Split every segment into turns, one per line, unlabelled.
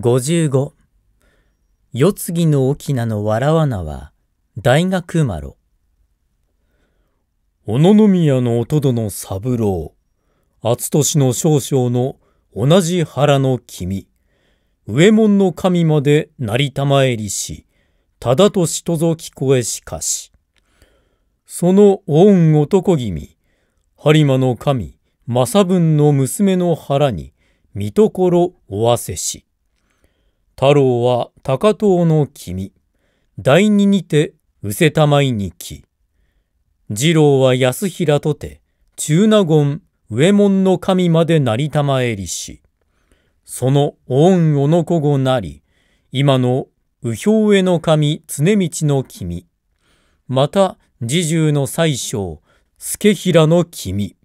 55世継ぎの翁のわらわなは大学まろ小野宮のどの三郎篤年の少将の同じ腹の君上門の神まで成りたまえりしただとしとぞ聞こえしかしその恩男君播磨の神正文の娘の腹に見所おわせし太郎は高遠の君。第二にて、うせたまいに来。次郎は安平とて、中納言、上門の神まで成りたまえりし。その恩おのこごなり、今の右表絵の神常道の君。また、侍従の宰相、助平の君。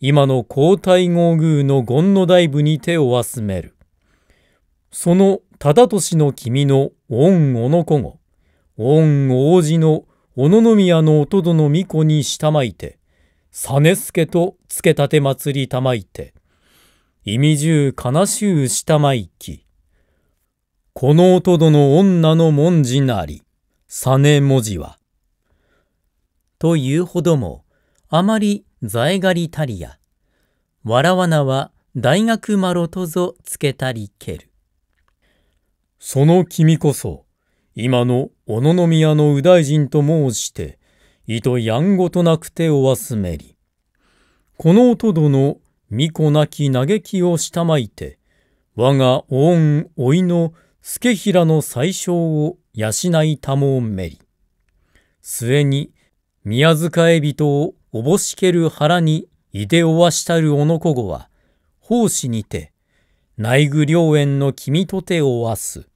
今の皇太后宮の権の大部に手を集める。その忠利の君の御小野子後、御王子の小野宮のどの御子に下まいて、実助とつけたて祭りたまいて、意味中悲しゅうしたまいき、このどの女の文字なり、実文字は。というほども、あまり在がりたりや、わらわなは大学まろとぞつけたりける。その君こそ、今の小野宮の右大臣と申して、いとやんごとなくておわすめり。このおとどの巫女なき嘆きをしたまいて、我が御恩おいの助平の最小を養いたもんめり。末に宮塚え人をおぼしける腹にいでおわしたるおのこごは、奉仕にて、内具良縁の君とてをわす。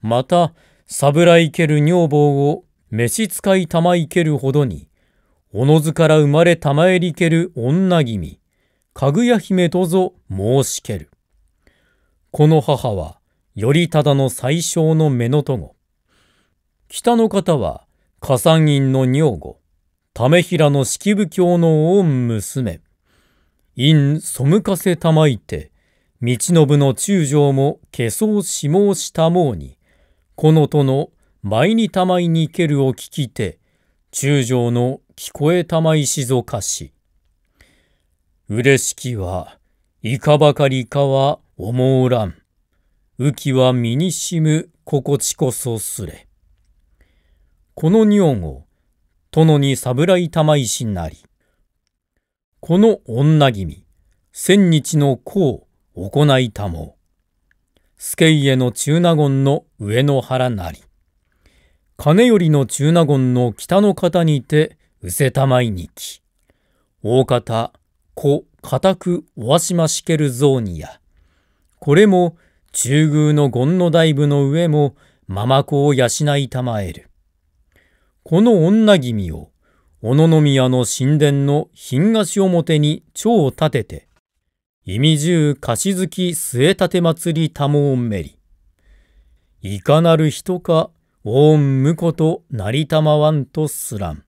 また、侍ける女房を召使い玉いけるほどに、おのずから生まれ玉えりける女君、かぐや姫とぞ申しける。この母は、よりただの最小の目のとご。北の方は、加算院の女め為平の式部教の御娘、院背かせたまいて、道信の中将も化粧しもうしたもうに、この殿、舞にたまいにけるを聞きて、中将の聞こえたまいしぞかし。嬉しきは、いかばかりかは思うらん。浮きは身にしむ心地こそすれ。この女音を、殿に侍玉石なり。この女君、千日の功、行いたもう。助家の中納言の上野原なり。金頼の中納言の北の方にて、うせたまいにき。大方、子、固くおわしましける像にや。これも、中宮の権の大部の上も、まま子を養いたまえる。この女君を、小野宮の神殿の品菓子表に蝶を立てて、意味重貸しき末立祭り多門めり。いかなる人か、御んン無ことなりたまわんとすらん。